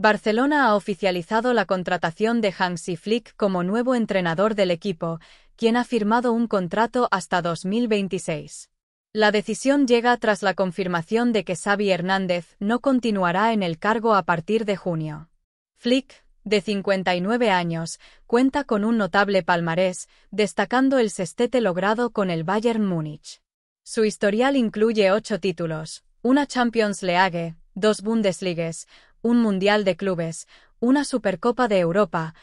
Barcelona ha oficializado la contratación de Hansi Flick como nuevo entrenador del equipo, quien ha firmado un contrato hasta 2026. La decisión llega tras la confirmación de que Xavi Hernández no continuará en el cargo a partir de junio. Flick, de 59 años, cuenta con un notable palmarés, destacando el sestete logrado con el Bayern Múnich. Su historial incluye ocho títulos, una Champions League, dos Bundesligas, un Mundial de Clubes, una Supercopa de Europa,